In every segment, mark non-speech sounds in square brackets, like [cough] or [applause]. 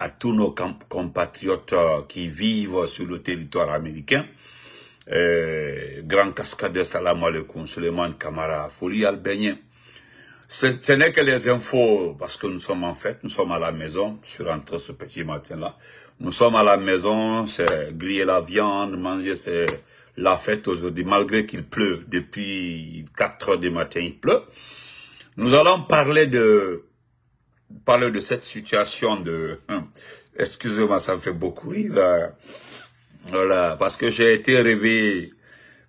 à tous nos compatriotes euh, qui vivent sur le territoire américain. Euh, grand cascadeur Salam Alaikum, Suleiman Kamara, Folie Albenien. Ce, n'est que les infos, parce que nous sommes en fait, nous sommes à la maison, je suis rentré ce petit matin-là. Nous sommes à la maison, c'est griller la viande, manger, c'est la fête aujourd'hui, malgré qu'il pleut, depuis 4 heures du matin, il pleut. Nous allons parler de Parler de cette situation de... Hum, excusez-moi, ça me fait beaucoup rire. Voilà, parce que j'ai été réveillé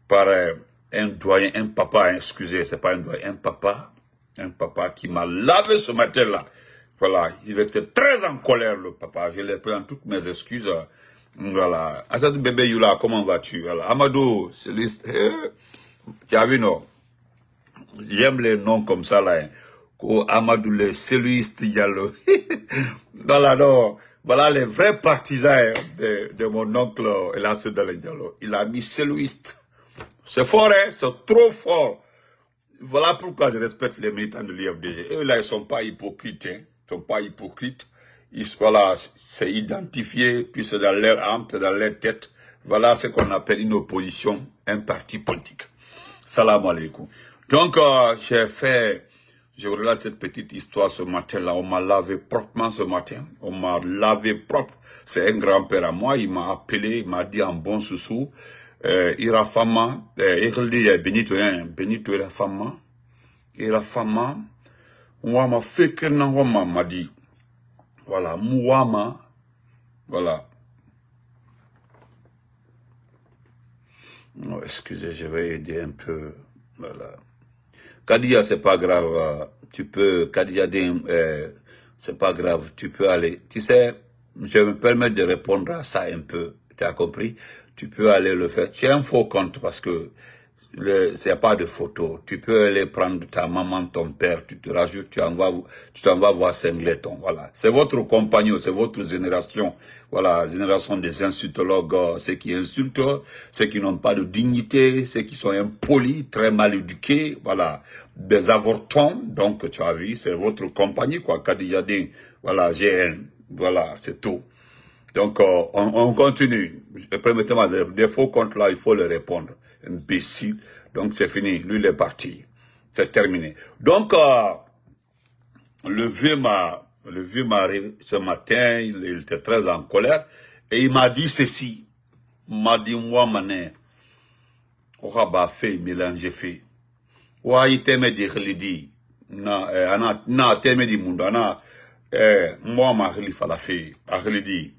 par euh, un doyen, un papa, excusez, c'est pas un doyen, un papa, un papa qui m'a lavé ce matin-là. Voilà, il était très en colère, le papa. Je l'ai pris en toutes mes excuses. Euh, voilà. Asad bébé Yula, comment vas-tu? Voilà. Amadou, c'est liste. Eh, non J'aime les noms comme ça, là. Hein. Ko le séluiste Diallo. [laughs] voilà, non. Voilà les vrais partisans de, de mon oncle Dalé Diallo. Il a mis séluiste. C'est fort, hein? C'est trop fort. Voilà pourquoi je respecte les militants de l'IFDG. Eux, là, ils ne hein. sont pas hypocrites. Ils ne sont pas hypocrites. Ils, voilà, c'est identifié, puis c'est dans leur âme, c'est dans leur tête. Voilà ce qu'on appelle une opposition, un parti politique. Salam alaikum. Donc, euh, j'ai fait je vous relate cette petite histoire ce matin-là. On m'a lavé proprement ce matin. On m'a lavé propre. C'est un grand-père à moi. Il m'a appelé, il m'a dit en bon soussou, euh, Irafama, euh, eh, Benito, hein, Benito Irafama, Irafama, que Fekena Wama m'a dit. Voilà, mouama. voilà. Oh, excusez, je vais aider un peu, voilà. Kadia, c'est pas grave. Euh, tu peux, Kadia euh, c'est pas grave, tu peux aller. Tu sais, je me permets de répondre à ça un peu. Tu as compris? Tu peux aller le faire. Tu un faux compte parce que c'est pas de photo. Tu peux aller prendre ta maman, ton père, tu te rajoutes, tu en vas, tu t'en vas voir Singleton. Voilà. C'est votre compagnon, c'est votre génération. Voilà, génération des insultologues, euh, ceux qui insultent, ceux qui n'ont pas de dignité, ceux qui sont impolis, très mal éduqués. Voilà. Des avortons, donc tu as vu, c'est votre compagnie, quoi. Kadijadin, voilà, GN. Voilà, c'est tout. Donc, euh, on, on, continue. Permettez-moi, des faux comptes là, il faut le répondre imbécile. Donc c'est fini, lui il est parti. C'est terminé. Donc, euh, le vieux m'a le vieux ce matin, il, était très en colère, et il m'a dit ceci. Il m'a dit, moi, mané, on a bah, fait, mélange fait. il il dit, non euh, ana, t'aime dire, munda ana, euh, moi, ma la fille, a ah, dit,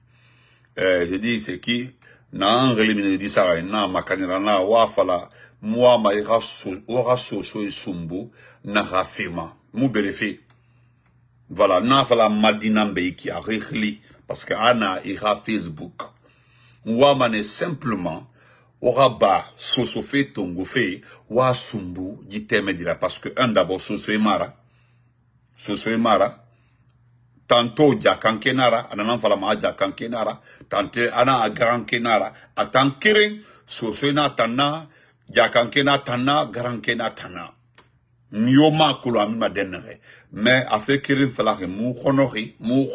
je dis, c'est qui? na an yɛrɛ di n'a ma ka n'a wa fala mua ma i ka so e na rafema. fema mu voilà n'a fala madina bɛ i ki a rehli parce que Anna ira facebook wa ma simplement o ba soso fe tongo fe wa sunbo di tɛmɛ dira parce que un d'abord soso e mara e tanto jakankenara anana falama tante ana Grankenara, Atankirin, sosoina tanna jakankena tanna garankena tanna mioma kulo amima denere mais afe keren falare mu honori mu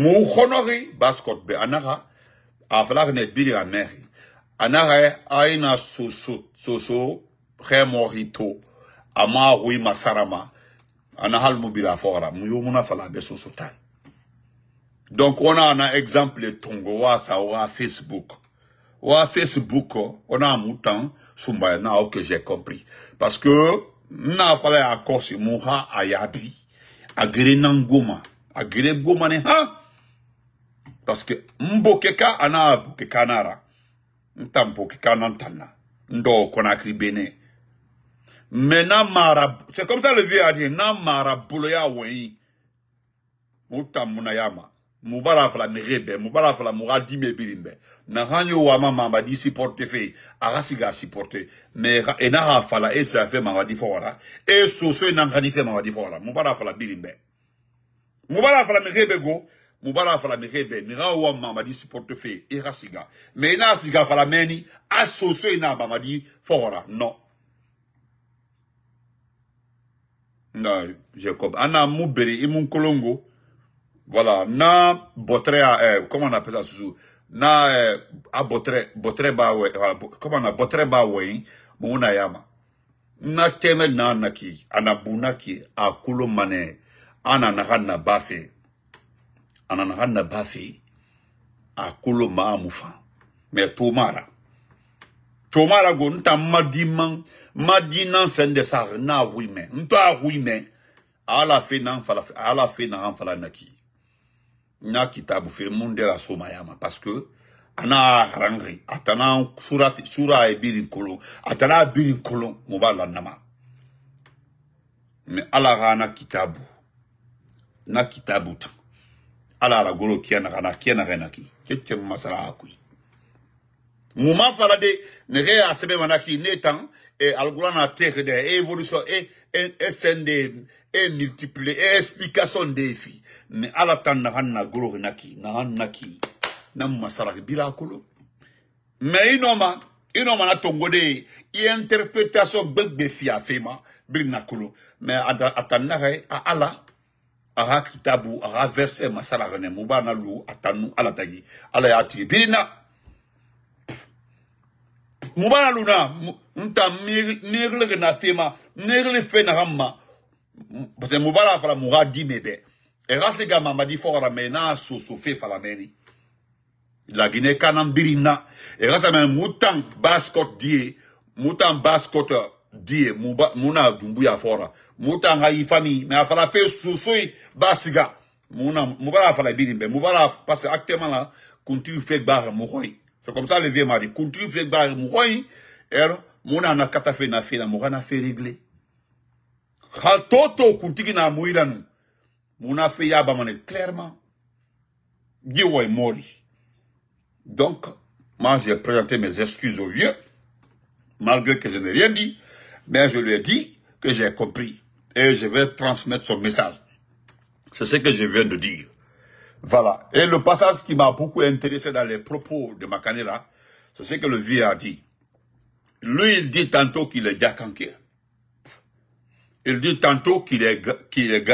mu baskot be anara afalare ne a meri anara e, aina soso soso remorito ama masarama ana halmu bila fora muyo muna fala be soso donc on a un exemple tongo wa sa facebook wa facebook on a mutan sumba na o que j'ai compris parce que na fala akosi muha ayabi agre nangoma agre goma ne ha parce que mbokeka ana bokeka nara ntambo nantana ndo konakri benin mais c'est comme ça le vieux a dit, Namara mara ya wei. Muta munayama. Mubara fla mirebe, mubara bilimbe muradi mebirimbe. Na hanyo wama mamba di supporte fe, arasiga portefeuille. »« Me ena fala e sa fait mamba di fora. E soso ena ngani fait mamba di fora. Moubala fala birimbe. Moubala fala mirebe go. mubala fala mirebe nira mama mamadi si portefeuille irasiga mais ina siga fala meni asoso ina dit fora non na Jacob ana mubere imu nkolongo voilà na botre a eh, comment on appelle ça sous na eh, a botre botre ba we comment on a botre ba we muna yama na teme na naki ana bunaki a mane ana na hana bafe ana na hana bafe akulo maamufa me tomara tomara go ntamma dimang madi sen de sar na wime mto a wime ala fe nan fala ala fe nan fala naki na tabu fe monde la somayama parce que ana rangri atana surati sura e birin kolon atana birin kolon mobala nama me ala gana kitabu na kitabu ta ala la goro ki kana kiana kana ki keke masara akui muma fala de ne re asebe manaki netan et Al-Quran terre des évolutions et SND et multiplier et explication des filles. Mais à la temps, n'a pas naki, n'a naki, n'a masara birakolo. Mais inoma, inoma na tongode, interprétation bug de fia fema, birakolo. Mais atana tanare, à Allah, kitabu, à verset masara ne mubana lou, à tanu, la tagi, à la birina mubana luna mta mirile na fema fe na parce que fala mura di mebe Et rase ga mama di fora la mena so so fe fala meni la Guinée kanan birina e rase ma moutan baskot die moutan baskot die muba muna dumbu ya fora mutan ga ifami me afala fe susui e basiga muna mubala fala be, mubala parce actuellement là continue fait barre c'est comme ça le vieux mari. Country fait bar mouroy, hein. er, mon an a katafé na fait la mouran a fait régler. Khatoto country na nous, Mon a fait yaba mané, clairement. Dieu mori. Donc, moi j'ai présenté mes excuses au vieux, malgré que je n'ai rien dit, mais je lui ai dit que j'ai compris et je vais transmettre son message. C'est ce que je viens de dire. Voilà. Et le passage qui m'a beaucoup intéressé dans les propos de Makanela, c'est ce que le vieux a dit. Lui, il dit tantôt qu'il est Yakanké. Il dit tantôt qu'il est, qu'il est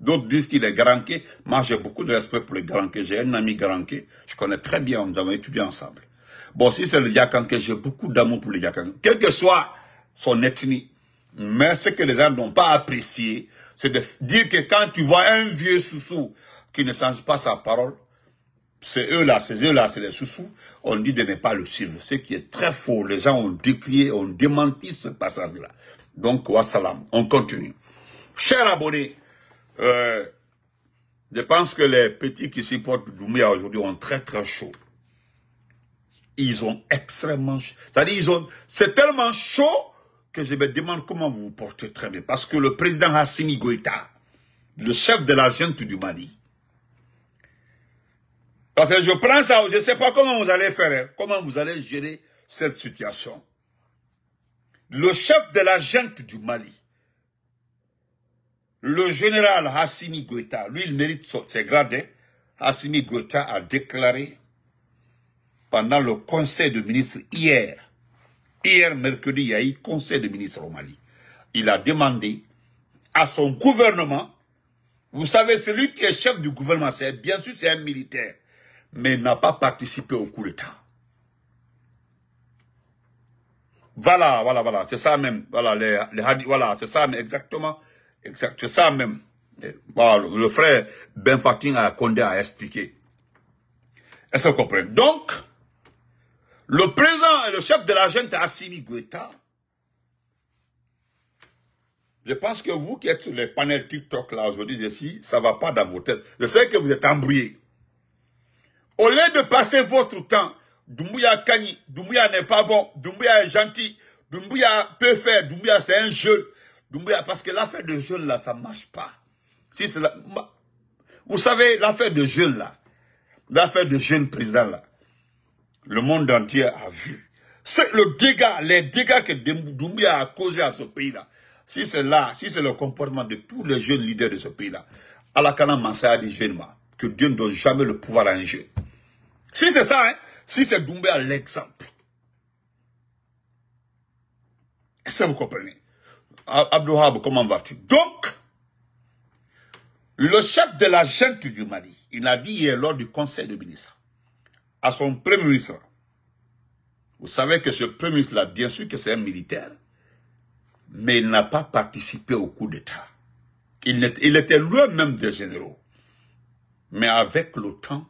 D'autres disent qu'il est garanqué. Moi, j'ai beaucoup de respect pour le garanké. J'ai un ami garanqué. Je connais très bien. Nous avons étudié ensemble. Bon, si c'est le Yakanké, j'ai beaucoup d'amour pour le Yakanké. Quelle que soit son ethnie. Mais ce que les gens n'ont pas apprécié, c'est de dire que quand tu vois un vieux soussou qui ne change pas sa parole, c'est eux-là, ces eux-là, c'est les sous-sous, on dit de ne pas le suivre. Ce qui est très faux. Les gens ont décrié, ont démenti ce passage-là. Donc, salam, On continue. Chers abonnés, euh, je pense que les petits qui supportent portent aujourd'hui ont très très chaud. Ils ont extrêmement C'est-à-dire, c'est tellement chaud que je me demande comment vous vous portez très bien. Parce que le président Hassimi Goïta, le chef de la gente du Mali, parce que je prends ça, je ne sais pas comment vous allez faire, comment vous allez gérer cette situation. Le chef de la junte du Mali, le général Hassimi Goïta, lui il mérite ses gradés, hein. Hassimi Goïta a déclaré pendant le conseil de ministre hier, hier mercredi, il y a eu conseil de ministres au Mali. Il a demandé à son gouvernement, vous savez, celui qui est chef du gouvernement, c'est bien sûr c'est un militaire, mais n'a pas participé au coup d'État. Voilà, voilà, voilà, c'est ça même. Voilà, les, voilà, c'est ça même, exactement. c'est ça même. le frère Ben Fatin a Condé à expliquer. Est-ce que vous comprenez Donc, le président et le chef de la gente Assimi Guetta. je pense que vous qui êtes sur les panels TikTok là aujourd'hui ici, ça va pas dans vos têtes. Je sais que vous êtes embrouillés. Au lieu de passer votre temps, Doumbouya Kani, Doumbouya n'est pas bon, Doumbouya est gentil, Doumbouya peut faire, Doumbouya c'est un jeu. parce que l'affaire de jeunes là, ça ne marche pas. Si Vous savez, l'affaire de jeunes là, l'affaire de jeune président là, le monde entier a vu. C'est le dégât, les dégâts que Doumbouya a causé à ce pays là. Si c'est là, si c'est le comportement de tous les jeunes leaders de ce pays là, Alakana Mansa a dit jeune que Dieu ne donne jamais le pouvoir à un jeu. Si c'est ça, hein, si c'est Doumbé à l'exemple. Est-ce que vous comprenez Abdouhab, comment vas-tu Donc, le chef de la gente du Mali, il a dit hier lors du conseil de ministre, à son premier ministre, vous savez que ce premier ministre-là, bien sûr que c'est un militaire, mais il n'a pas participé au coup d'État. Il, était loin même des généraux. Mais avec le temps,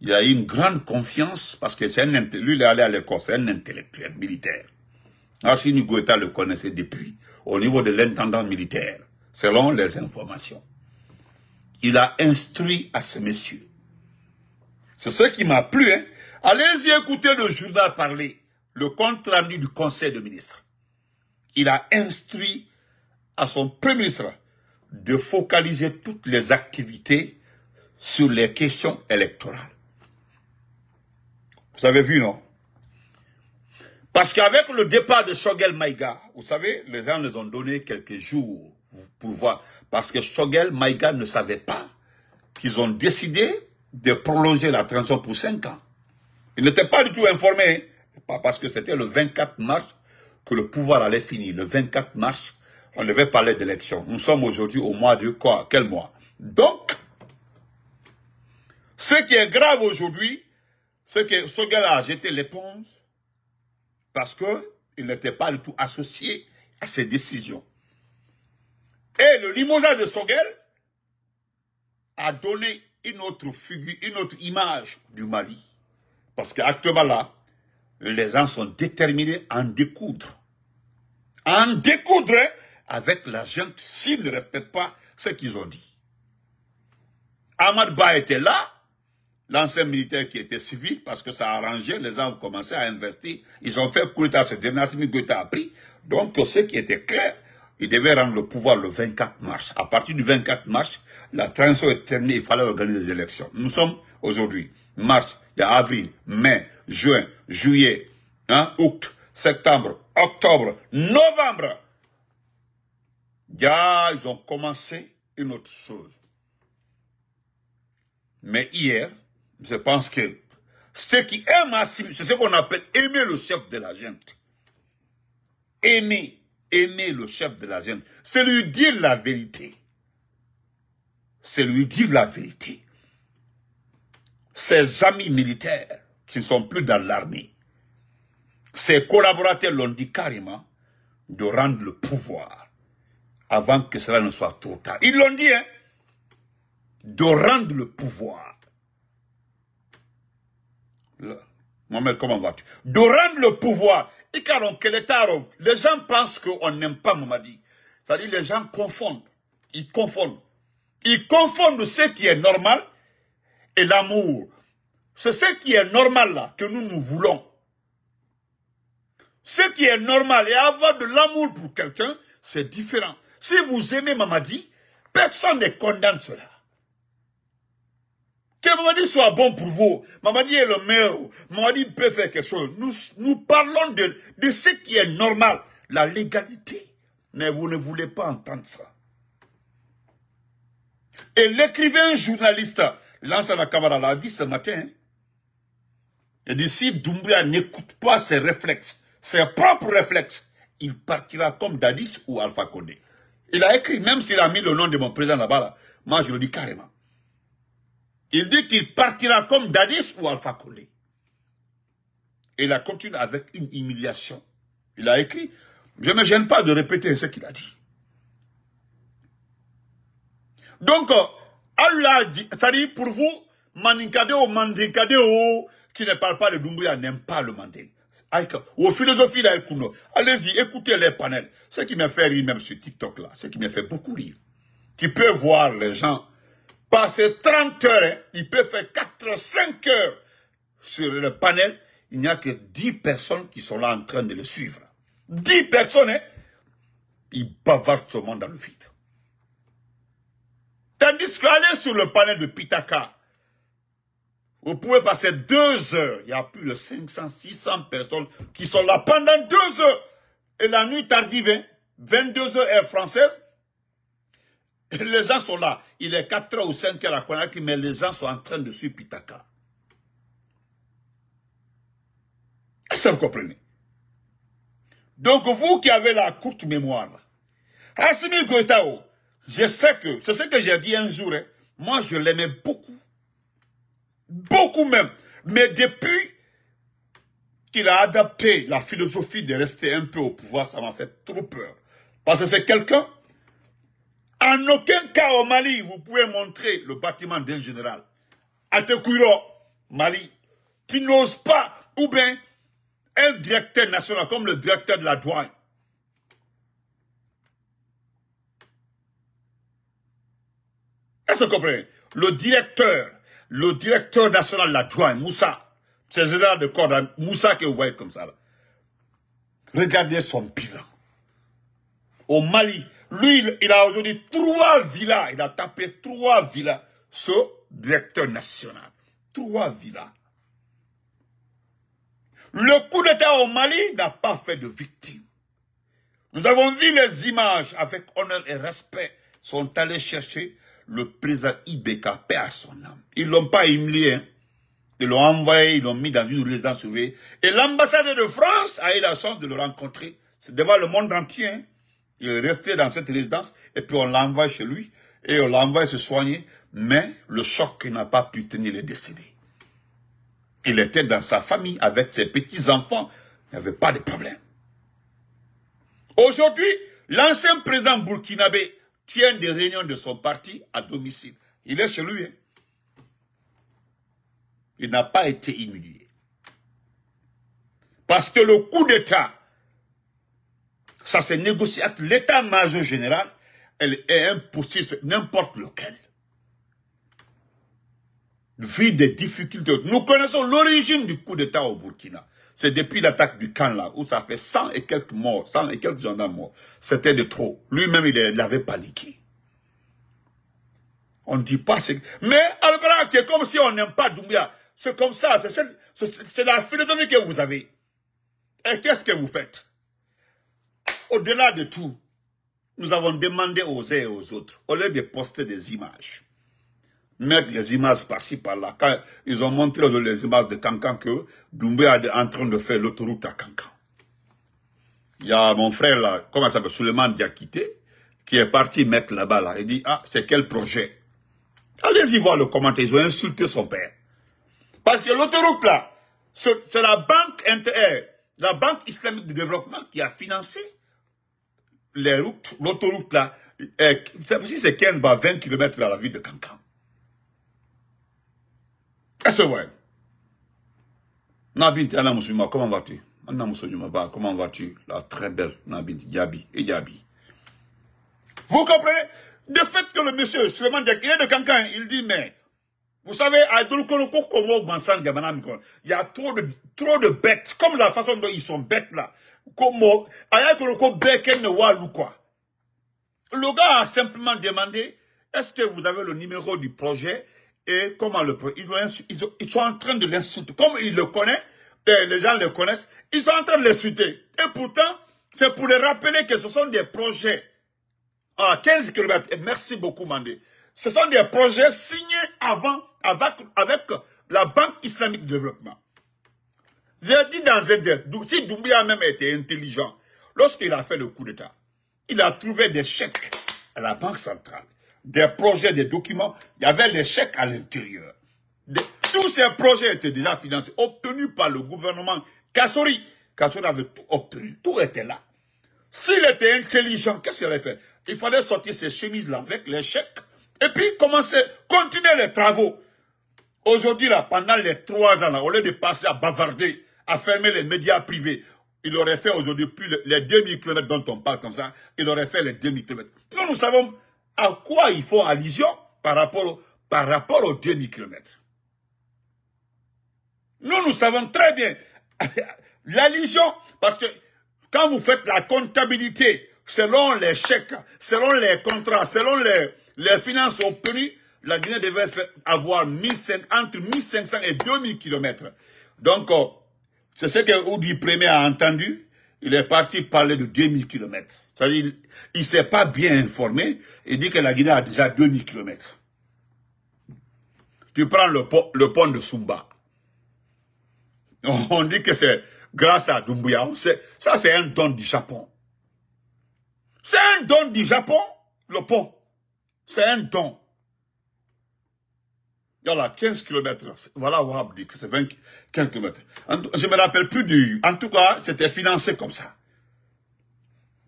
il y a une grande confiance parce que c'est lui il est allé à l'école, c'est un intellectuel militaire. Arsène Ngueta le connaissait depuis au niveau de l'intendant militaire, selon les informations. Il a instruit à ce monsieur. C'est ce qui m'a plu. Hein. Allez-y écouter le journal parler, le compte rendu du conseil de ministre. Il a instruit à son premier ministre de focaliser toutes les activités sur les questions électorales. Vous avez vu, non Parce qu'avec le départ de Shogel Maïga, vous savez, les gens nous ont donné quelques jours pour voir. Parce que Shogel Maïga ne savait pas qu'ils ont décidé de prolonger la transition pour 5 ans. Ils n'étaient pas du tout informés. Pas parce que c'était le 24 mars que le pouvoir allait finir. Le 24 mars, on devait parler d'élection. Nous sommes aujourd'hui au mois de quoi Quel mois Donc, ce qui est grave aujourd'hui, c'est que Soguel a jeté l'éponge parce qu'il n'était pas du tout associé à ces décisions. Et le limogeage de Soguel a donné une autre figure, une autre image du Mali. Parce qu'actuellement là, les gens sont déterminés à en découdre. À en découdre avec la gente s'ils ne respectent pas ce qu'ils ont dit. Ahmad Ba était là, l'ancien militaire qui était civil, parce que ça a arrangé, les gens ont commencé à investir. Ils ont fait coup c'est Nassimi Goïta a pris. Donc, ce qui était clair, il devait rendre le pouvoir le 24 mars. À partir du 24 mars, la transition est terminée, il fallait organiser les élections. Nous sommes aujourd'hui, mars, il y a avril, mai, juin, juillet, hein, août, septembre, octobre, novembre. ils ont commencé une autre chose. Mais hier, je pense que ce qui aiment c'est ce qu'on appelle aimer le chef de la gente. Aimer, aimer le chef de la gente, c'est lui dire la vérité. C'est lui dire la vérité. Ses amis militaires qui ne sont plus dans l'armée, ses collaborateurs l'ont dit carrément de rendre le pouvoir avant que cela ne soit trop tard. Ils l'ont dit, hein, de rendre le pouvoir Mohamed, comment vas-tu De rendre le pouvoir. Les gens pensent qu'on n'aime pas Mamadi. C'est-à-dire les gens confondent. Ils confondent. Ils confondent ce qui est normal et l'amour. C'est ce qui est normal là que nous nous voulons. Ce qui est normal et avoir de l'amour pour quelqu'un, c'est différent. Si vous aimez Mamadi, personne ne condamne cela. Que Mamadi soit bon pour vous. Mamadi est le meilleur. Mamadi peut faire quelque chose. Nous, parlons de, ce qui est normal. La légalité. Mais vous ne voulez pas entendre ça. Et l'écrivain journaliste, lance à l'a dit ce matin, hein. il dit si Doumbouya n'écoute pas ses réflexes, ses propres réflexes, il partira comme Dadis ou Alpha Condé. Il a écrit, même s'il a mis le nom de mon président là-bas, là, moi je le dis carrément. Il dit qu'il partira comme Dadis ou Alpha Collé. Et il a continué avec une humiliation. Il a écrit, je ne me gêne pas de répéter ce qu'il a dit. Donc, euh, Allah dit, ça dit pour vous, Maninkadeo, Mandikadeo, qui ne parle pas de Doumbouya, n'aime pas le Mandé. Ou philosophie allez-y, écoutez les panels. Ce qui m'a fait rire même sur TikTok là, ce qui m'a fait beaucoup rire. Tu peux voir les gens Passer 30 heures, hein, il peut faire 4, 5 heures sur le panel. Il n'y a que 10 personnes qui sont là en train de le suivre. 10 personnes, hein, il bavarde seulement dans le vide. Tandis qu'aller sur le panel de Pitaka, vous pouvez passer 2 heures. Il y a plus de 500, 600 personnes qui sont là pendant 2 heures. Et la nuit tardive, 22 hein, heures heure française, les gens sont là. Il est 4 h ou 5 h à Conakry, mais les gens sont en train de suivre Pitaka. Est-ce que vous comprenez Donc vous qui avez la courte mémoire, Hassimir Goetao, je sais que, c'est ce que j'ai dit un jour, hein. moi je l'aimais beaucoup. Beaucoup même. Mais depuis qu'il a adapté la philosophie de rester un peu au pouvoir, ça m'a fait trop peur. Parce que c'est quelqu'un en aucun cas au Mali, vous pouvez montrer le bâtiment d'un général. Atekuiro, Mali, qui n'ose pas, ou bien un directeur national comme le directeur de la douane. Est-ce que vous comprenez Le directeur, le directeur national de la douane, Moussa, c'est le général de corps, Moussa que vous voyez comme ça. Regardez son bilan. Au Mali, lui, il, a aujourd'hui trois villas. Il a tapé trois villas. Ce directeur national. Trois villas. Le coup d'État au Mali n'a pas fait de victimes. Nous avons vu les images avec honneur et respect. Sont allés chercher le président Ibeka, paix à son âme. Ils l'ont pas humilié. Hein. Ils l'ont envoyé, ils l'ont mis dans une résidence surveillée. Et l'ambassadeur de France a eu la chance de le rencontrer. C'est devant le monde entier. Hein. Il est resté dans cette résidence et puis on l'envoie chez lui et on l'envoie se soigner. Mais le choc n'a pas pu tenir, les décédés. décédé. Il était dans sa famille avec ses petits-enfants. Il n'y avait pas de problème. Aujourd'hui, l'ancien président burkinabé tient des réunions de son parti à domicile. Il est chez lui. Hein. Il n'a pas été humilié. Parce que le coup d'État ça s'est négocié l'état-major général Elle est impulsive n'importe lequel. Vu des difficultés. Nous connaissons l'origine du coup d'État au Burkina. C'est depuis l'attaque du camp là, où ça fait 100 et quelques morts, 100 et quelques gendarmes morts. C'était de trop. Lui-même, il l'avait paniqué. On ne dit pas Mais Albert, c'est comme si on n'aime pas Doumbia. C'est comme ça, c'est la philosophie que vous avez. Et qu'est-ce que vous faites au-delà de tout, nous avons demandé aux uns et aux autres, au lieu de poster des images, mettre les images par-ci, par-là. ils ont montré les images de Cancan que Doumbé est en train de faire l'autoroute à Cancan. Il y a mon frère là, comment ça s'appelle, Suleiman Diakité, qui est parti mettre là-bas là. Il dit, ah, c'est quel projet Allez-y voir le commentaire, ils ont insulté son père. Parce que l'autoroute là, c'est la banque, euh, la banque islamique de développement qui a financé les routes, l'autoroute là, si c'est 15 par 20 km vers la ville de Cancan. Est-ce vrai? Nabint, Anna comment vas-tu? comment vas-tu? La très belle Nabint, Yabi et Yabi. Vous comprenez? De fait que le monsieur, Suleiman des il est de Cancan, il dit, mais, vous savez, il y a trop de, trop de bêtes, comme la façon dont ils sont bêtes là le gars a simplement demandé est-ce que vous avez le numéro du projet et comment le projet ils, sont en train de l'insulter comme ils le connaissent, eh, les gens le connaissent ils sont en train de l'insulter et pourtant c'est pour les rappeler que ce sont des projets à 15 km et merci beaucoup Mandé ce sont des projets signés avant avec, avec la Banque islamique de développement j'ai dit dans des... si Doumbia même était intelligent, lorsqu'il a fait le coup d'État, il a trouvé des chèques à la Banque centrale, des projets, des documents, il y avait les chèques à l'intérieur. Tous ces projets étaient déjà financés, obtenus par le gouvernement Kassori. Kassori avait tout obtenu, tout était là. S'il était intelligent, qu'est-ce qu'il allait fait Il fallait sortir ses chemises-là avec les chèques et puis commencer, continuer les travaux. Aujourd'hui, là, pendant les trois ans, au lieu de passer à bavarder, à fermer les médias privés, il aurait fait aujourd'hui plus les 2000 km dont on parle comme ça, il aurait fait les 2000 km. Nous, nous savons à quoi il faut allusion par rapport, par rapport aux 2000 km. Nous, nous savons très bien [laughs] l'allusion, parce que quand vous faites la comptabilité selon les chèques, selon les contrats, selon les, les finances obtenues, la Guinée devait avoir entre 1500 et 2000 km. Donc, euh, c'est ce que Odi Premier a entendu. Il est parti parler de 2000 km. C'est-à-dire, il ne s'est pas bien informé. Il dit que la Guinée a déjà 2000 km. Tu prends le pont, le pont de Sumba. [laughs] On dit que c'est grâce à Dumbuya. Ça, c'est un don du Japon. C'est un don du Japon, le pont. C'est un don. Il a 15 km. Voilà où dit c'est 20 quelques mètres. Je me rappelle plus du... En tout cas, c'était financé comme ça.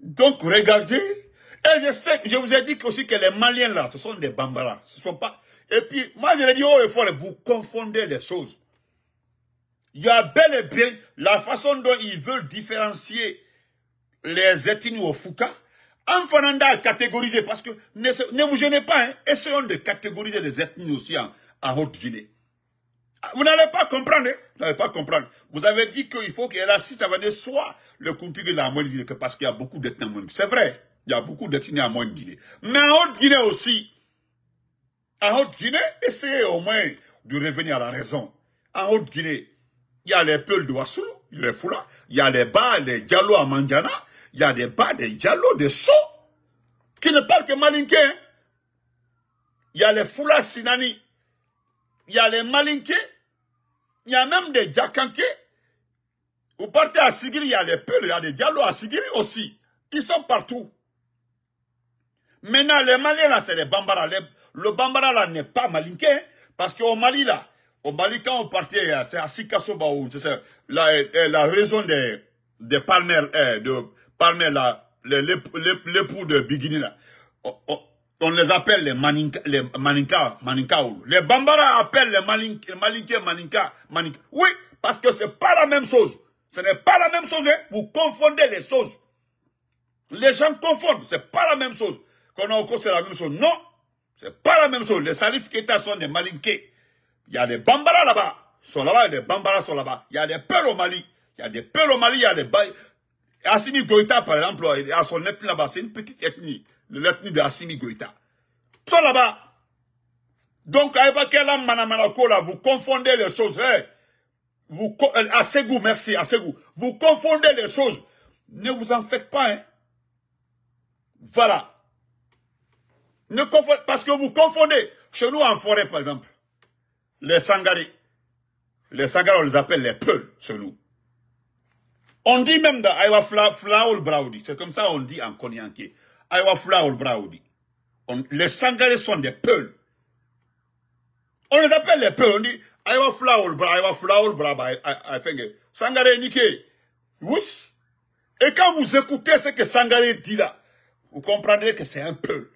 Donc, regardez. Et je sais, je vous ai dit aussi que les Maliens là, ce sont des Bambara. Ce sont pas... Et puis, moi, je l'ai dit, oh, les que vous confondez les choses. Il y a bel et bien la façon dont ils veulent différencier les ethnies au Fouca. En Fananda, catégoriser, parce que ne, ne vous gênez pas, hein, essayons de catégoriser les ethnies aussi en, en Haute-Guinée. Ah, vous n'allez pas comprendre, hein. vous n'allez pas comprendre. Vous avez dit qu'il faut que y ait la ça soit le contenu de la moindre Guinée, parce qu'il y a beaucoup d'ethnies en guinée C'est vrai, il y a beaucoup d'étudiants en moindre Guinée. Mais en haute Guinée aussi, en haute Guinée, essayez au moins de revenir à la raison. En haute Guinée, il y a les peuls de Wassoulou, les Foula, il y a les bas, les Diallo à Mandiana, il y a des bas, des Diallo, des Sceaux, qui ne parlent que malinké. Hein. Il y a les Foula Sinani, il y a les Malinké, il y a même des Djakanké. Vous partez à Sigiri, il y a les Peuls, il y a des Diallo à Sigiri aussi. Ils sont partout. Maintenant, les Maliens, là, c'est les Bambara. le Bambara, là, n'est pas Malinké. Hein, parce qu'au Mali, là, au Mali, quand on partait, c'est à Sikasobaou, c'est la, eh, la raison des, des Palmer, eh, de Palmer, là, l'époux de Bigini, là. Oh, oh, on les appelle les Maninka, les Maninka, Maninkaoul. Les Bambara appellent les Malinke, malinké, Maninka, Maninka. Oui, parce que c'est pas la même chose. Ce n'est pas la même chose, hein. Vous confondez les choses. Les gens confondent, c'est pas la même chose. Qu'on a encore, c'est la même chose. Non, c'est pas la même chose. Les qui étaient sont des malinké. Il y a des Bambara là-bas. Sont là-bas, des Bambara sont là-bas. Il y a des Peuls au Mali. Il y a des Peuls au Mali, il y a des Baï. Assimi Goïta, par exemple, a son ethnie là-bas, c'est une petite ethnie le lieutenant de Assimi Goïta. Tout là-bas. Donc, là, vous confondez les choses. Hey, eh, vous, Assegou, euh, merci, Assegou. Vous confondez les choses. Ne vous en faites pas, hein. Voilà. Ne parce que vous confondez. Chez nous, en forêt, par exemple, les sangaris, les sangaris, on les appelle les peuls, chez nous. On dit même dans Aïwa Flaol Braudi, c'est comme ça on dit en Konyanké flower braudi Les Sangalais sont des peuls. On les appelle les peuls. On dit Aïwa Flower, Bra, Flower Fulaoul Bra, bah, Sangalais niqué. Oui. Et quand vous écoutez ce que Sangalais dit là, vous comprendrez que c'est un peul.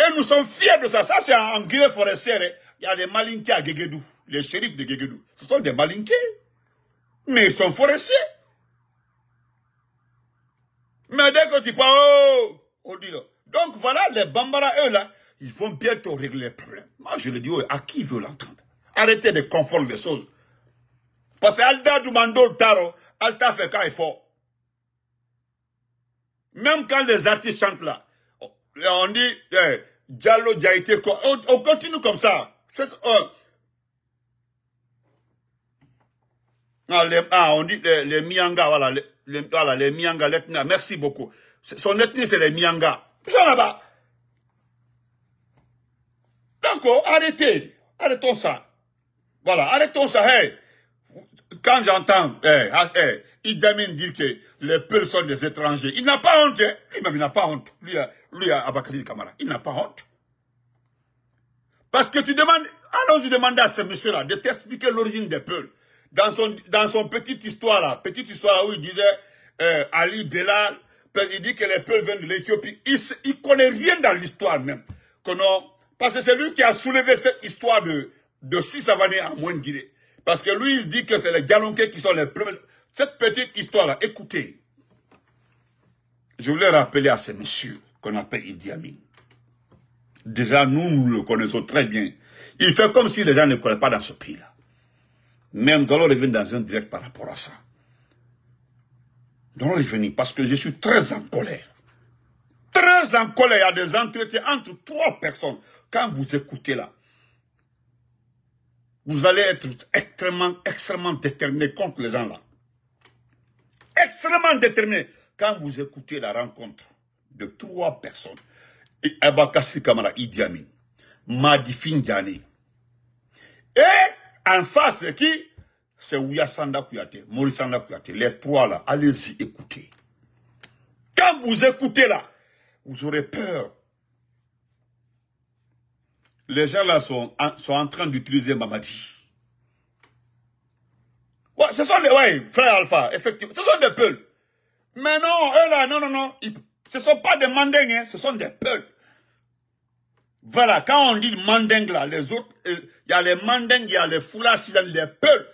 Et nous sommes fiers de ça. Ça, c'est en anglais forestier. Hein. Il y a des malinqués à Guéguédou. Les shérifs de Guéguédou. Ce sont des malinqués. Mais ils sont forestiers. Mais dès que tu parles, oh, on oh, dit là. Donc voilà, les Bambara, eux là, ils vont bientôt régler le problème. Moi, je le dis, oh, à qui veut l'entendre Arrêtez de confondre les choses. Parce que Alda Dumando Taro, Alta fait quand il faut. Même quand les artistes chantent là, on dit, eh, quoi. On, continue comme ça. Oh, Ah, ah, on dit les, les voilà, les, les, voilà, les l'ethnie, merci beaucoup. Son ethnie, c'est les Mianga. Ils sont là-bas. Donc, arrêtez. Arrêtons ça. Voilà, arrêtons ça. Hey. Quand j'entends hey, ah, hey, Idamine dire que les sont des étrangers, il n'a pas honte. Hein. il n'a pas honte. Lui, euh, lui euh, Abakazi Kamara, il n'a pas honte. Parce que tu demandes, allons-y demander à ce monsieur-là de t'expliquer l'origine des Peuls dans son, dans son petite histoire là, petite histoire où il disait euh, Ali Belal, il dit que les peuples viennent de l'Éthiopie. Il ne connaît rien dans l'histoire même. parce que c'est lui qui a soulevé cette histoire de, de six à moins Parce que lui, il dit que c'est les Galonquais qui sont les premiers. Cette petite histoire-là, écoutez. Je voulais rappeler à ce monsieur qu'on appelle Idi Amin. Déjà, nous, nous le connaissons très bien. Il fait comme si les gens ne connaissaient pas dans ce pays-là. Même Galo Levin dans un direct par rapport à ça. Galo revenir parce que je suis très en colère. Très en colère. Il y a des entretiens entre trois personnes. Quand vous écoutez là, vous allez être extrêmement, extrêmement déterminé contre les gens là. Extrêmement déterminé. Quand vous écoutez la rencontre de trois personnes, et Kamara Idi Amin, Madi et en face, c'est qui C'est Ouya Maurice Sanda Kouyate, Les trois là, allez-y, écoutez. Quand vous écoutez là, vous aurez peur. Les gens là sont en, sont en train d'utiliser Mamadi. ce sont des, ouais, frère Alpha, effectivement, ce sont des peuls. Mais non, eux là, non, non, non, ce ne sont pas des mandingues, hein. ce sont des peuls. Voilà, quand on dit mandingue là, les autres, euh, il y a les Mandeng, il y a les Fula les Peuls.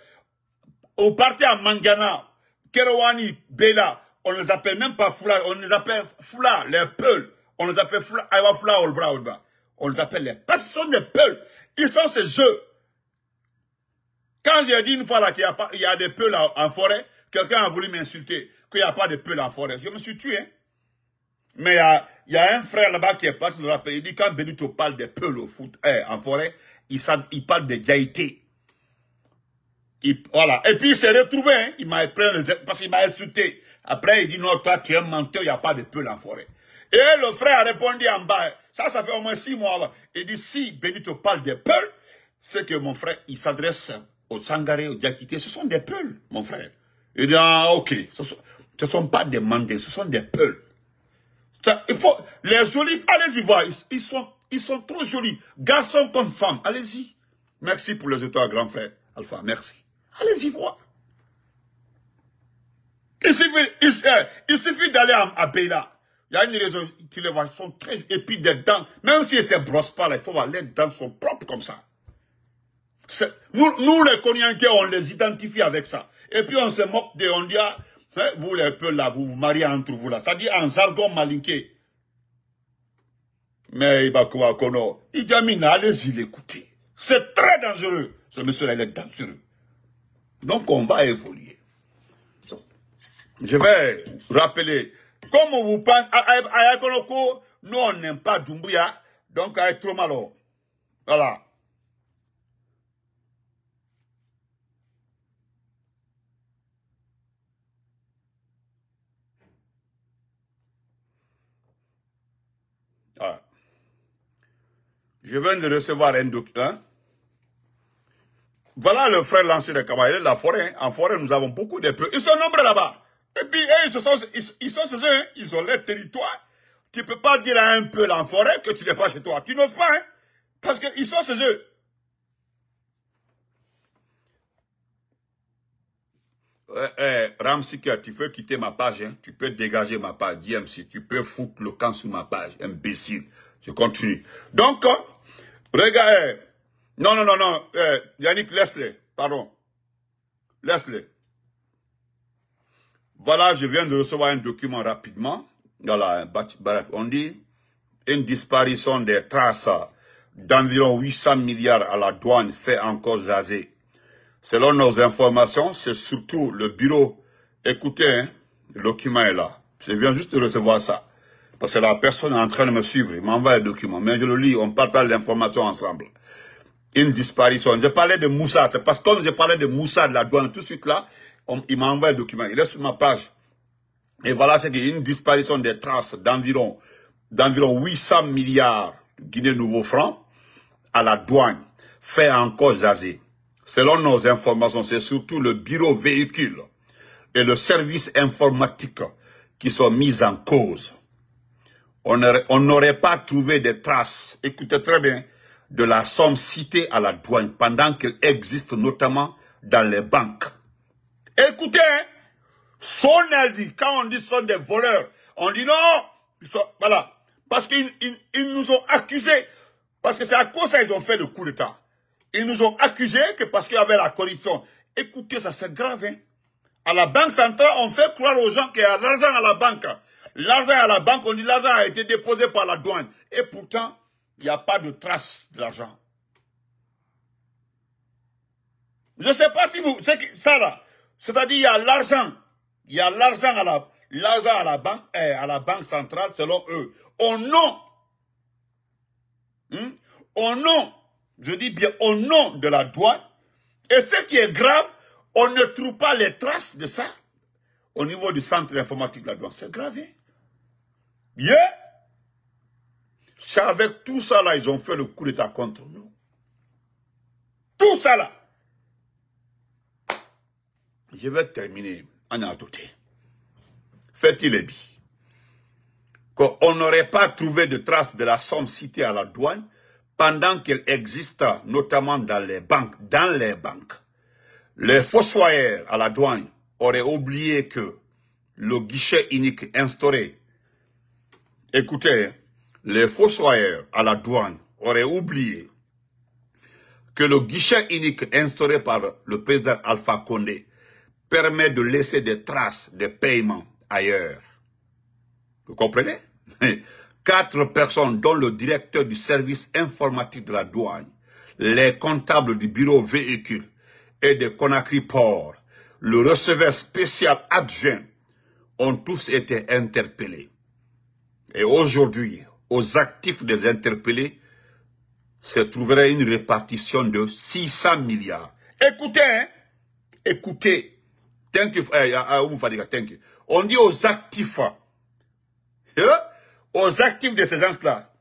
Au parti à Mangana, Kerouani, Bela, on ne les appelle même pas Fula, on les appelle Fula, les Peuls. On les appelle Fula Aïwa Fula, Olbra, On les appelle les personnes de sont Peuls. Ils sont ces jeux. Quand j'ai dit une fois là qu'il y, y, a des Peuls en forêt, quelqu'un a voulu m'insulter, qu'il n'y a pas de Peuls en forêt. Je me suis tué, hein. Mais il y, a, un frère là-bas qui est parti de rappeler. Il dit quand Benito parle des peuls au foot, eh, en forêt, il, parle de jaïté. voilà. Et puis il s'est retrouvé, hein. il m'a pris parce qu'il m'a insulté. Après, il dit, non, toi, tu es un menteur, il n'y a pas de peu en forêt. Et le frère a répondu en bas, ça, ça fait au moins six mois là Il dit, si Benito parle des peuls, c'est que mon frère, il s'adresse aux Sangaré, aux Diakité, ce sont des peuls, mon frère. Il dit, ah, ok, ce ne sont, pas des mandés, ce sont des peuls. il faut, les olives, allez-y voir, ils sont ils sont trop jolis. Garçons comme femmes, allez-y. Merci pour les étoiles, grand frère. Alpha, merci. Allez-y voir. Eh, il suffit, d'aller à, Béla. Il y a une raison, tu les vois, ils sont très... Et puis des même si elles ne se brossent pas, là, il faut voir, les dents sont propres comme ça. Nous, nous, les Konyankés, on les identifie avec ça. Et puis on se moque de, on dit, ah, hein, vous les peuples là, vous vous mariez entre vous là. Ça dit en jargon malinqué. Mais Ibakoua Kono, Idiamine, allez-y l'écouter. C'est très dangereux. Ce monsieur-là, il est dangereux. Donc, on va évoluer. Je vais rappeler. Comme vous pensez, à nous, on n'aime pas Dumbuya. Donc, trop malo. Voilà. Je viens de recevoir un docteur. Hein. Voilà le frère lancé de de la forêt. Hein. En forêt, nous avons beaucoup de peuples. Ils sont nombreux là-bas. Et puis, ils, sont, ils, sont chez eux, ils ont leur territoire. Tu peux pas dire à un peuple en forêt que tu n'es pas chez toi. Tu n'oses pas, hein? Parce qu'ils sont chez eux. Euh, tu veux quitter ma page, hein. tu peux dégager ma page, si tu peux foutre le camp sur ma page, imbécile. Je continue. Donc, Regardez. Eh. non, non, non, non, eh, Yannick, laisse-les, pardon. laisse Voilà, je viens de recevoir un document rapidement. Voilà, on dit une disparition des traces d'environ 800 milliards à la douane fait encore jaser. Selon nos informations, c'est surtout le bureau. Écoutez, hein, le document est là. Je viens juste de recevoir ça. Parce que la personne est en train de me suivre, il m'envoie un document, mais je le lis, on partage l'information ensemble. Une disparition. j'ai parlé de Moussa, c'est parce que comme j'ai parlé de Moussa de la douane, tout de suite là, il m'envoie un document, il est sur ma page. Et voilà, c'est une disparition des traces d'environ d'environ 800 milliards de Guinée nouveaux francs à la douane, fait encore jaser. Selon nos informations, c'est surtout le bureau véhicule et le service informatique qui sont mis en cause on n'aurait pas trouvé des traces, écoutez très bien, de la somme citée à la douane pendant qu'elle existe notamment dans les banques. Écoutez, hein, son quand on dit sont des voleurs, on dit non, voilà, parce qu'ils nous ont accusés, parce que c'est à cause ça ils ont fait le coup d'État. Ils nous ont accusés que parce qu'il y avait la corruption. Écoutez, ça c'est grave. Hein. À la Banque centrale, on fait croire aux gens qu'il y a l'argent à la banque. L'argent à la banque, on dit l'argent a été déposé par la douane. Et pourtant, il n'y a pas de trace de l'argent. Je ne sais pas si vous... Ça là, c'est-à-dire il y a l'argent. Il y a l'argent à la, à la banque, eh, à la banque centrale, selon eux. Au nom, hmm, au nom, je dis bien au nom de la douane, et ce qui est grave, on ne trouve pas les traces de ça au niveau du centre informatique de la douane. C'est grave, hein. Bien C'est avec tout ça là, ils ont fait le coup d'état contre nous. Tout ça là. Je vais terminer en faites Fait-il billes. qu'on n'aurait pas trouvé de trace de la somme citée à la douane pendant qu'elle existait, notamment dans les banques. Dans les banques. Les fossoyeurs à la douane auraient oublié que le guichet unique instauré Écoutez, les fossoyeurs à la douane auraient oublié que le guichet unique instauré par le président Alpha Condé permet de laisser des traces de paiement ailleurs. Vous comprenez [laughs] Quatre personnes, dont le directeur du service informatique de la douane, les comptables du bureau véhicule et de Conakry Port, le receveur spécial adjoint, ont tous été interpellés. Et aujourd'hui, aux actifs des interpellés, se trouverait une répartition de 600 milliards. Écoutez, hein. écoutez. Eh, ah, ah, on dit aux actifs, hein. eh, aux actifs de ces gens-là,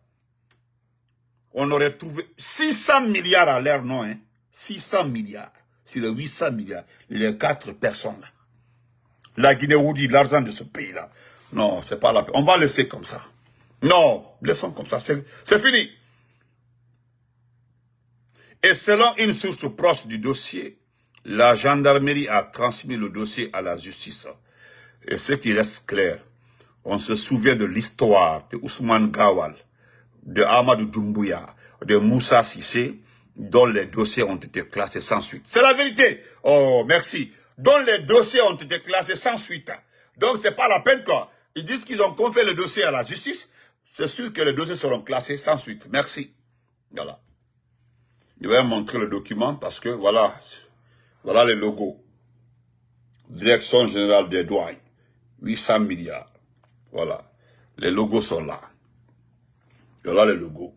on aurait trouvé 600 milliards à l'air, non 600 milliards, c'est les 800 milliards, les quatre personnes. Là. La guinée dit l'argent de ce pays-là. Non, c'est pas la peine. On va laisser comme ça. Non, laissons comme ça. C'est fini. Et selon une source proche du dossier, la gendarmerie a transmis le dossier à la justice. Et ce qui reste clair, on se souvient de l'histoire de Ousmane Gawal, de Amadou Doumbouya, de Moussa Sissé, dont les dossiers ont été classés sans suite. C'est la vérité. Oh, merci. Dont les dossiers ont été classés sans suite. Donc, c'est pas la peine, quoi. Ils disent qu'ils ont confié le dossier à la justice. C'est sûr que les dossiers seront classés sans suite. Merci. Voilà. Je vais montrer le document parce que voilà, voilà les logos. Direction générale des douanes, 800 milliards. Voilà. Les logos sont là. Voilà les logos.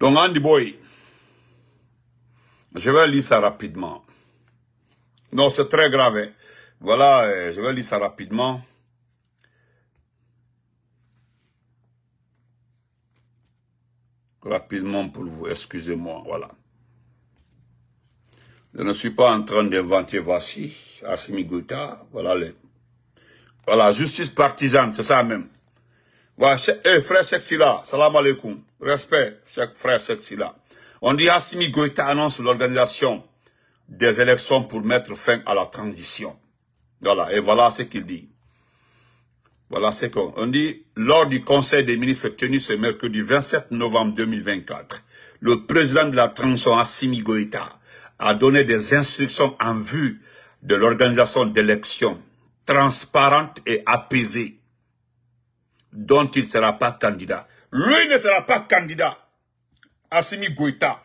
Donc Andy Boy, je vais lire ça rapidement. Non, c'est très grave. Hein. Voilà, euh, je vais lire ça rapidement. Rapidement pour vous, excusez-moi, voilà. Je ne suis pas en train d'inventer voici, Asimi Goïta, voilà les... Voilà, justice partisane, c'est ça même. Voilà, eh, frère Sexila, salam alaikum, respect, frère Sexila. On dit Asimi Goïta annonce l'organisation des élections pour mettre fin à la transition. Voilà, et voilà ce qu'il dit. Voilà ce qu'on dit. Lors du Conseil des ministres tenu ce mercredi 27 novembre 2024, le président de la transition, Assimi Goïta, a donné des instructions en vue de l'organisation d'élections transparentes et apaisées dont il ne sera pas candidat. Lui ne sera pas candidat. Assimi Goïta,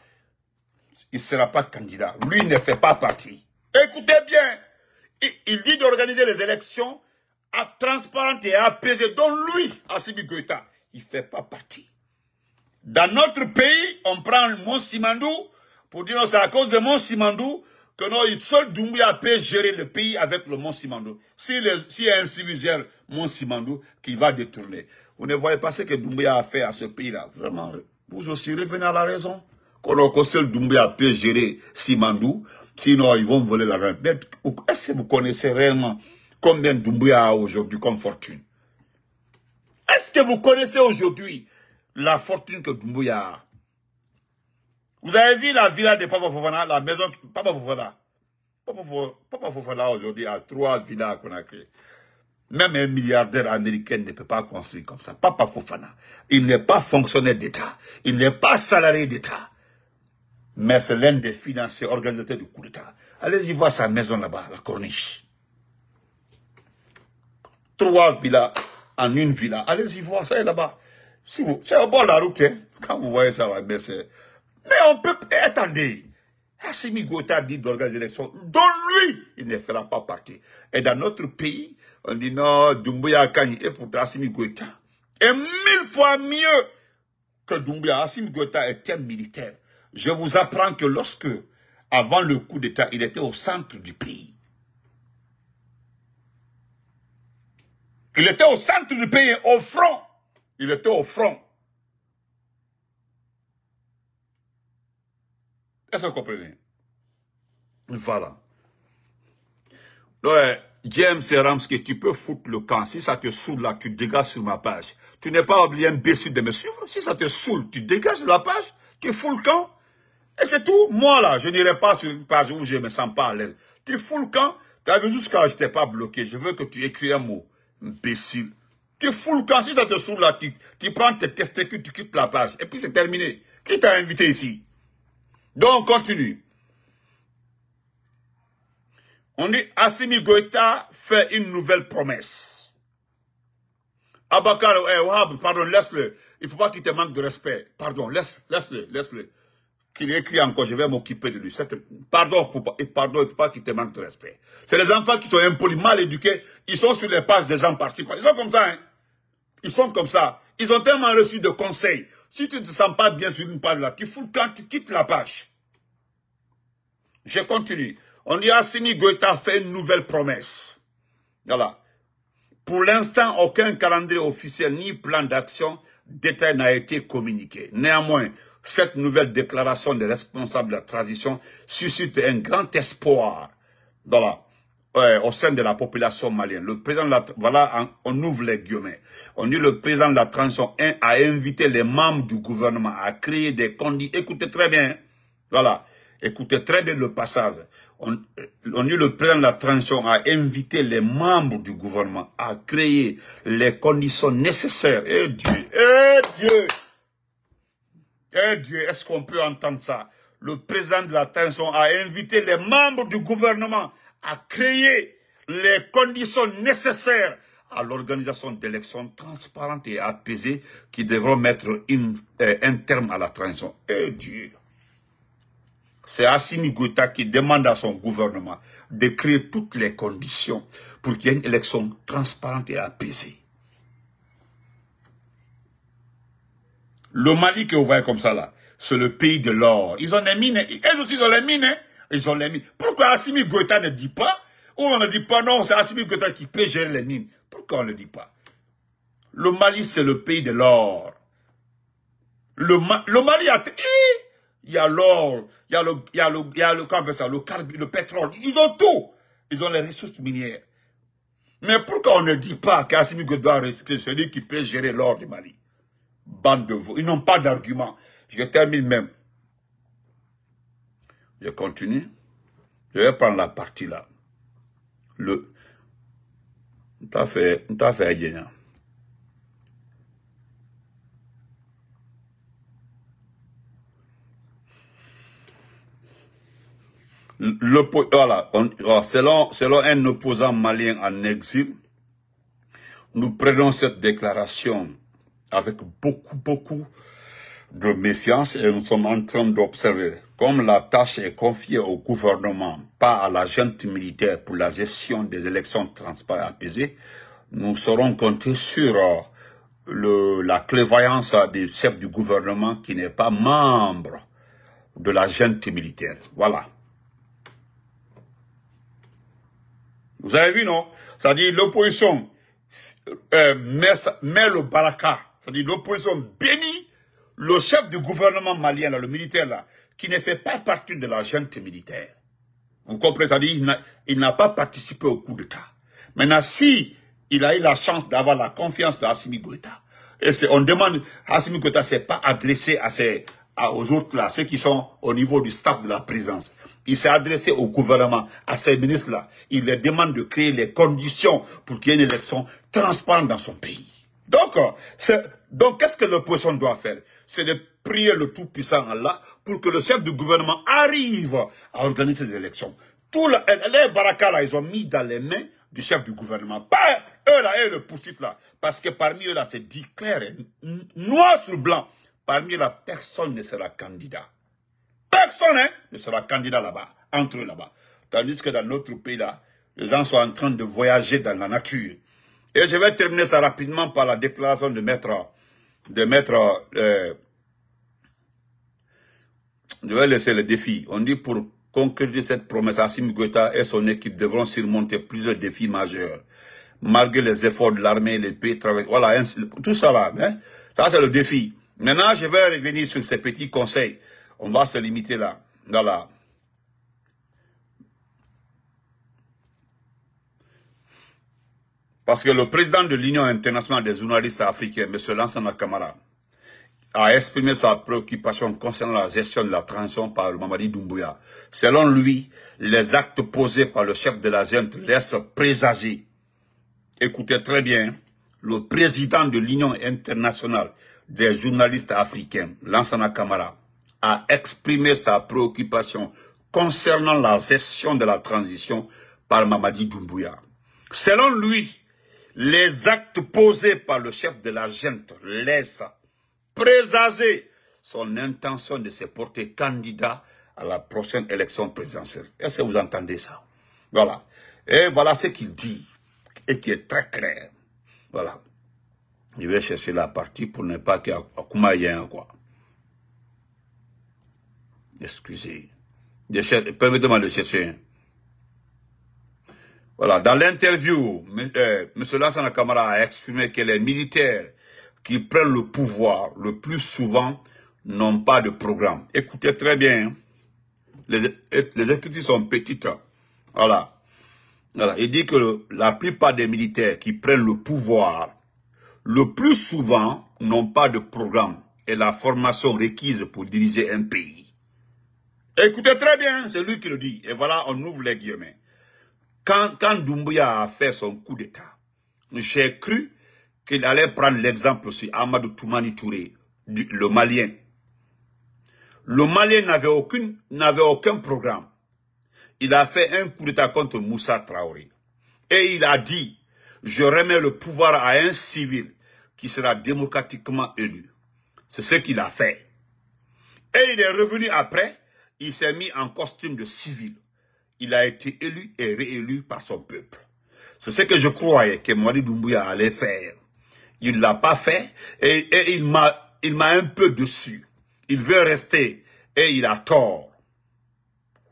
il ne sera pas candidat. Lui ne fait pas partie. Écoutez bien, il dit d'organiser les élections à transparentes et apaisées, dont lui, Asibi Goïta, il ne fait pas partie. Dans notre pays, on prend Mont Simandou pour dire c'est à cause de Mont Simandou que non, seul Doumbouya peut gérer le pays avec le Mont Simandou. Si, le, si un civil gère Mont Simandou, qui va détourner. Vous ne voyez pas ce que Doumbouya a fait à ce pays-là. Vraiment, vous aussi revenez à la raison. Que seul Doumbouya peut gérer Simandou, Sinon, ils vont voler l'argent. Est-ce que vous connaissez réellement combien Dumbuya a aujourd'hui comme fortune Est-ce que vous connaissez aujourd'hui la fortune que Dumbuya a Vous avez vu la villa de Papa Fofana, la maison de Papa Fofana Papa Fofana aujourd'hui a trois villas qu'on a créées. Même un milliardaire américain ne peut pas construire comme ça. Papa Fofana, il n'est pas fonctionnaire d'État. Il n'est pas salarié d'État mais c'est l'un des financiers organisateurs du coup d'État. Allez-y voir sa maison là-bas, la corniche. Trois villas en une villa. Allez-y voir, ça est là-bas. Si c'est au bord de la route, hein. Quand vous voyez ça, mais ben Mais on peut... Eh, attendez. Hassimi Gota dit d'organiser l'élection, dont lui, il ne fera pas partie. Et dans notre pays, on dit non, Doumbouya Kanye et pour Hassimi Gota est mille fois mieux que Doumbouya. Hassimi Gota est un militaire. Je vous apprends que lorsque, avant le coup d'État, il était au centre du pays, il était au centre du pays, au front. Il était au front. Est-ce que vous comprenez Voilà. Ouais, James et Ramsky, tu peux foutre le camp. Si ça te saoule, là, tu dégages sur ma page. Tu n'es pas obligé, imbécile, de me suivre. Si ça te saoule, tu dégages la page, tu fous le camp. Et c'est tout. Moi, là, je n'irai pas sur une page où je me sens pas à l'aise. Tu fous le camp. vu, jusqu'à je t'ai pas bloqué. Je veux que tu écris un mot. Imbécile. Tu fous le camp. Si tu te saoule là, tu, prends tes testicules, tu quittes la page. Et puis c'est terminé. Qui t'a invité ici? Donc, continue. On dit, Asimi Goïta fait une nouvelle promesse. Abakar, eh, pardon, laisse-le. Il ne faut pas qu'il te manque de respect. Pardon, laisse, laisse-le, laisse-le qu'il écrit encore, je vais m'occuper de lui. Pardon, pardon, faut pas qu'il te manque de respect. C'est les enfants qui sont impolis, mal éduqués, ils sont sur les pages des gens partis. Ils sont comme ça, hein. Ils sont comme ça. Ils ont tellement reçu de conseils. Si tu ne te sens pas bien sur une page là, tu fous quand tu quittes la page. Je continue. On dit Assini Goïta fait une nouvelle promesse. Voilà. Pour l'instant, aucun calendrier officiel ni plan d'action d'État n'a été communiqué. Néanmoins, cette nouvelle déclaration des responsables de la transition suscite un grand espoir dans euh, au sein de la population malienne. Le président de la, voilà, on ouvre les guillemets. On dit le président de la transition a invité les membres du gouvernement à créer des conditions. Écoutez très bien, voilà. Écoutez très bien le passage. Euh, on, dit le président de la transition a invité les membres du gouvernement à créer les conditions nécessaires. Eh Dieu, Eh Dieu eh Dieu, est-ce qu'on peut entendre ça Le président de la transition a invité les membres du gouvernement à créer les conditions nécessaires à l'organisation d'élections transparentes et apaisées qui devront mettre euh, un terme à la transition. Eh Dieu c'est Assimi Goïta qui demande à son gouvernement de créer toutes les conditions pour qu'il y ait une élection transparente et apaisée. Le Mali que vous voyez comme ça là, c'est le pays de l'or. Ils ont des mines. Elles aussi, ont les mines. Hein. Ils ont les mines. Pourquoi Assimi Goïta ne dit pas Ou on ne dit pas non, c'est Assimi Goïta qui peut gérer les mines. Pourquoi on ne dit pas Le Mali, c'est le pays de l'or. Le, Mali a... Il y a l'or, il y a le, y a le, y a le, ça, le carburant, le pétrole. Ils ont tout. Ils ont les ressources minières. Mais pourquoi on ne dit pas qu'Assimi Goïta c'est celui qui peut gérer l'or du Mali de vous. Ils n'ont pas d'argument. Je termine même. Je continue. Je vais prendre la partie là. Le. T'as fait, fait Le, voilà, selon, selon un opposant malien en exil, nous prenons cette déclaration avec beaucoup, beaucoup de méfiance et nous sommes en train d'observer. Comme la tâche est confiée au gouvernement, pas à la junte militaire pour la gestion des élections transparentes apaisées, nous serons comptés sur euh, le, la clévoyance des chefs du gouvernement qui n'est pas membre de la junte militaire. Voilà. Vous avez vu, non Ça dit l'opposition euh, met le baraka c'est-à-dire l'opposition bénit le chef du gouvernement malien, le militaire, là, qui ne fait pas partie de la junte militaire. Vous comprenez C'est-à-dire il n'a pas participé au coup d'État. Maintenant, si il a eu la chance d'avoir la confiance de Hassimi Goïta, et on demande, Hassimi ne s'est pas adressé à ses, à, aux autres là, ceux qui sont au niveau du staff de la présidence. Il s'est adressé au gouvernement, à ces ministres-là. Il leur demande de créer les conditions pour qu'il y ait une élection transparente dans son pays. Donc, euh, donc qu'est-ce que le poisson doit faire C'est de prier le Tout-Puissant Allah pour que le chef du gouvernement arrive à organiser ces élections. Tous les barakas là, ils ont mis dans les mains du chef du gouvernement. Pas eux là, eux le là. Parce que parmi eux là, c'est dit clair, noir sur blanc. Parmi eux personne ne sera candidat. Personne hein, ne sera candidat là-bas, entre eux là-bas. Tandis que dans notre pays là, les gens sont en train de voyager dans la nature. Et je vais terminer ça rapidement par la déclaration de maître, de maître, euh, je vais laisser le défi. On dit pour conclure cette promesse, Assim Goueta et son équipe devront surmonter plusieurs défis majeurs. Malgré les efforts de l'armée, les pays travaillent. Voilà, tout ça là. Hein. Ça, c'est le défi. Maintenant, je vais revenir sur ces petits conseils. On va se limiter là. Voilà. Parce que le président de l'Union internationale des journalistes africains, M. Lansana Kamara, a exprimé sa préoccupation concernant la gestion de la transition par Mamadi Doumbouya. Selon lui, les actes posés par le chef de la gente laissent présager. Écoutez très bien, le président de l'Union internationale des journalistes africains, Lansana Kamara, a exprimé sa préoccupation concernant la gestion de la transition par Mamadi Doumbouya. Selon lui, les actes posés par le chef de la gente laissent présager son intention de se porter candidat à la prochaine élection présidentielle. Est-ce que vous entendez ça Voilà. Et voilà ce qu'il dit, et qui est très clair. Voilà. Je vais chercher la partie pour ne pas qu'il y ait un quoi. Excusez. Permettez-moi de chercher. Voilà, dans l'interview, M. Euh, Lassana Kamara a exprimé que les militaires qui prennent le pouvoir le plus souvent n'ont pas de programme. Écoutez très bien, hein. les, écrits sont petites. Hein. Voilà. Voilà. Il dit que la plupart des militaires qui prennent le pouvoir, le plus souvent, n'ont pas de programme et la formation requise pour diriger un pays. Écoutez très bien, hein, c'est lui qui le dit. Et voilà, on ouvre les guillemets. Quand, quand Doumbouya a fait son coup d'État, j'ai cru qu'il allait prendre l'exemple sur Amadou Toumani Touré, le Malien. Le Malien n'avait aucune, n'avait aucun programme. Il a fait un coup d'état contre Moussa Traoré. Et il a dit, je remets le pouvoir à un civil qui sera démocratiquement élu. C'est ce qu'il a fait. Et il est revenu après, il s'est mis en costume de civil il a été élu et réélu par son peuple. C'est ce que je croyais que Mwadi Doumbouya allait faire. Il l'a pas fait et, il m'a il m'a un peu dessus. Il veut rester et il a tort.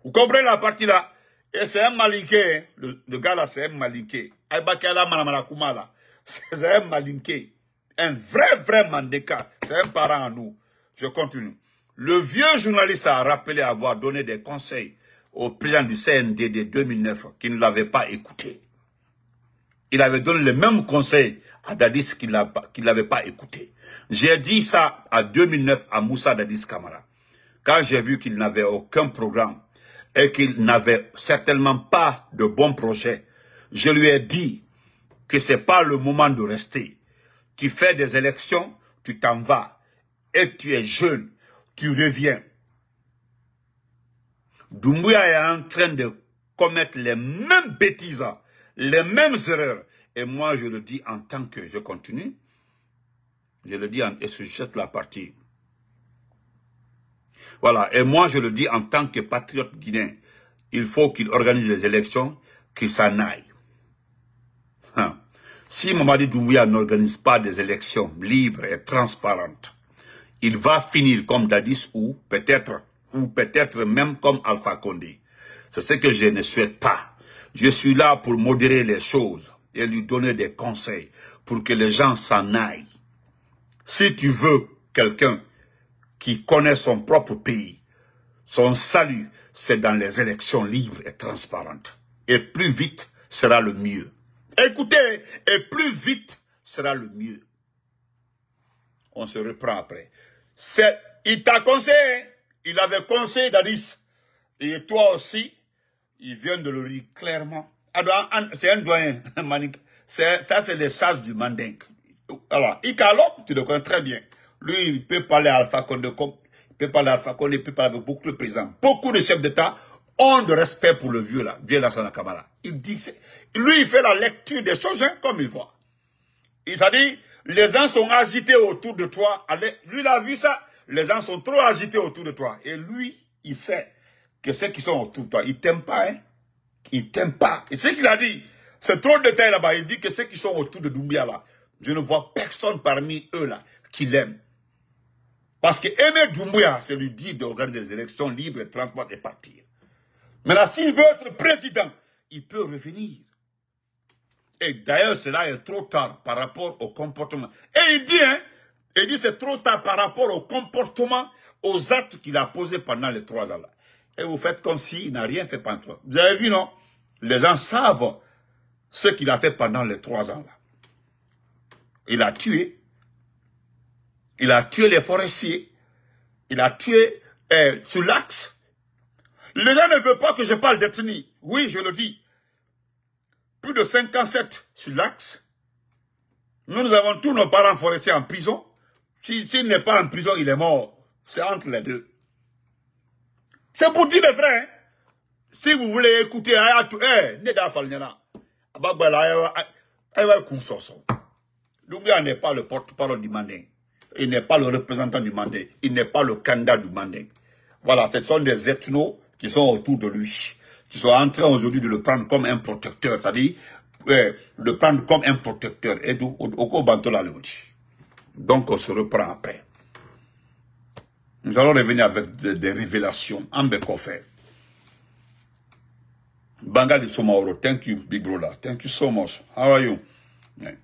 Vous comprenez la partie là Et c'est un malinqué. Hein. Le, gars là, c'est un malinqué. [laughs] C'est un malinqué. Un vrai, vrai mandeka. C'est un parent à nous. Je continue. Le vieux journaliste a rappelé avoir donné des conseils au président du CND de 2009 qui ne l'avait pas écouté. Il avait donné le même conseil à Dadis qui ne l'avait pas écouté. J'ai dit ça à 2009 à Moussa Dadis Kamara. Quand j'ai vu qu'il n'avait aucun programme et qu'il n'avait certainement pas de bons projet, je lui ai dit que ce n'est pas le moment de rester. Tu fais des élections, tu t'en vas et tu es jeune, tu reviens. Doumbouya est en train de commettre les mêmes bêtises, les mêmes erreurs. Et moi, je le dis en tant que je continue, je le dis en, et je jette la partie. Voilà, et moi, je le dis en tant que patriote guinéen, il faut qu'il organise les élections, qu'il s'en aille. Hein. Si Mamadi Doumbouya n'organise pas des élections libres et transparentes, il va finir comme Dadis ou peut-être ou peut-être même comme Alpha Condé. C'est ce que je ne souhaite pas. Je suis là pour modérer les choses et lui donner des conseils pour que les gens s'en aillent. Si tu veux quelqu'un qui connaît son propre pays, son salut, c'est dans les élections libres et transparentes. Et plus vite sera le mieux. Écoutez, et plus vite sera le mieux. On se reprend après. C'est, il t'a conseillé. Il avait conseillé Dadis. Et toi aussi, il vient de le dire clairement. Ah, c'est un doyen, [laughs] Ça, c'est les sages du mandink Alors, Icalo, tu le connais très bien. Lui, il peut parler à Alpha Condé il peut parler à Alpha Condé, il peut parler avec beaucoup de présents. Beaucoup de chefs d'État ont de respect pour le vieux là, Dieu Sana Kamara. Il dit, lui, il fait la lecture des choses, hein, comme il voit. Il s'est dit, les gens sont agités autour de toi. lui, il a vu ça, les gens sont trop agités autour de toi. Et lui, il sait que ceux qui sont autour de toi, ils t'aiment pas, hein. Ils t'aiment pas. Et ce qu'il a dit, c'est trop de détails là-bas. Il dit que ceux qui sont autour de Doumbia là, je ne vois personne parmi eux là qui l'aime. Parce que aimer Doumbia, c'est lui dire d'organiser des élections libres, et et partir. Mais là, s'il veut être président, il peut revenir. Et d'ailleurs, cela est trop tard par rapport au comportement. Et il dit, hein, il dit c'est trop tard par rapport au comportement, aux actes qu'il a posés pendant les trois ans. -là. Et vous faites comme s'il n'a rien fait pendant trois ans. Vous avez vu, non Les gens savent ce qu'il a fait pendant les trois ans. là. Il a tué. Il a tué les forestiers. Il a tué eh, sur l'axe. Les gens ne veulent pas que je parle d'ethnie. Oui, je le dis. Plus de 57 sur l'axe. Nous, nous avons tous nos parents forestiers en prison. S'il n'est pas en prison, il est mort. C'est entre les deux. C'est pour dire, mes frères, si vous voulez écouter, eh, eh ne d'afalnyana. Abagbala, eh, consorso. Eh, eh, Doumbia n'est pas le porte-parole du mandé. Il n'est pas le représentant du mandé. Il n'est pas le candidat du mandé. Voilà, ce sont des ethnos qui sont autour de lui, qui sont en train aujourd'hui de le prendre comme un protecteur, c'est-à-dire de le prendre comme un protecteur. Et donc, au, au, le donc, on se reprend après. Nous allons revenir avec des, révélations. Ambe Kofé. Bangali Somaoro, thank you, Big Brother. Thank you so much. How are you?